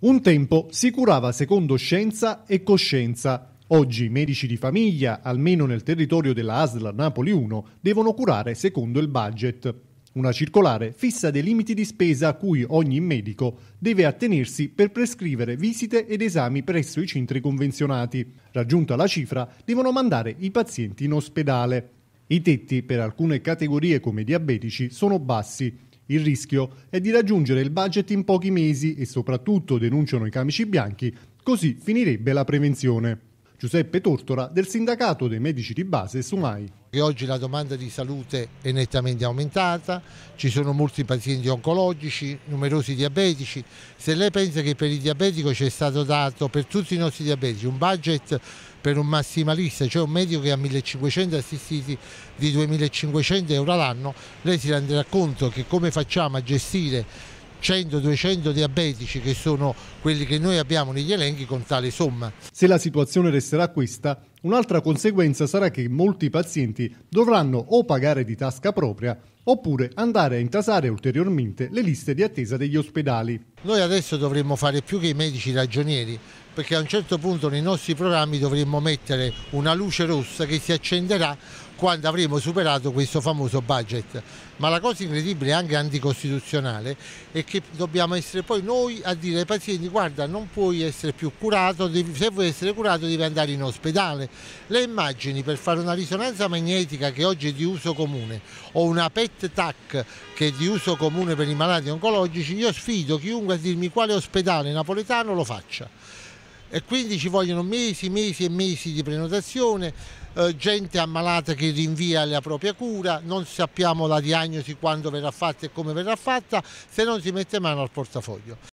Un tempo si curava secondo scienza e coscienza. Oggi i medici di famiglia, almeno nel territorio della ASL Napoli 1, devono curare secondo il budget. Una circolare fissa dei limiti di spesa a cui ogni medico deve attenersi per prescrivere visite ed esami presso i centri convenzionati. Raggiunta la cifra, devono mandare i pazienti in ospedale. I tetti per alcune categorie come diabetici sono bassi il rischio è di raggiungere il budget in pochi mesi e soprattutto, denunciano i camici bianchi, così finirebbe la prevenzione. Giuseppe Tortora del sindacato dei medici di base Sumai. Oggi la domanda di salute è nettamente aumentata, ci sono molti pazienti oncologici, numerosi diabetici. Se lei pensa che per il diabetico ci è stato dato, per tutti i nostri diabetici, un budget per un massimalista, cioè un medico che ha 1500 assistiti di 2500 euro all'anno, lei si renderà conto che come facciamo a gestire 100-200 diabetici che sono quelli che noi abbiamo negli elenchi con tale somma. Se la situazione resterà questa, un'altra conseguenza sarà che molti pazienti dovranno o pagare di tasca propria oppure andare a intasare ulteriormente le liste di attesa degli ospedali. Noi adesso dovremmo fare più che i medici ragionieri, perché a un certo punto nei nostri programmi dovremmo mettere una luce rossa che si accenderà quando avremo superato questo famoso budget. Ma la cosa incredibile e anche anticostituzionale è che dobbiamo essere poi noi a dire ai pazienti guarda non puoi essere più curato, devi, se vuoi essere curato devi andare in ospedale. Le immagini per fare una risonanza magnetica che oggi è di uso comune o una PET TAC che è di uso comune per i malati oncologici, io sfido chiunque a dirmi quale ospedale napoletano lo faccia e quindi ci vogliono mesi, mesi e mesi di prenotazione, eh, gente ammalata che rinvia la propria cura, non sappiamo la diagnosi quando verrà fatta e come verrà fatta se non si mette mano al portafoglio.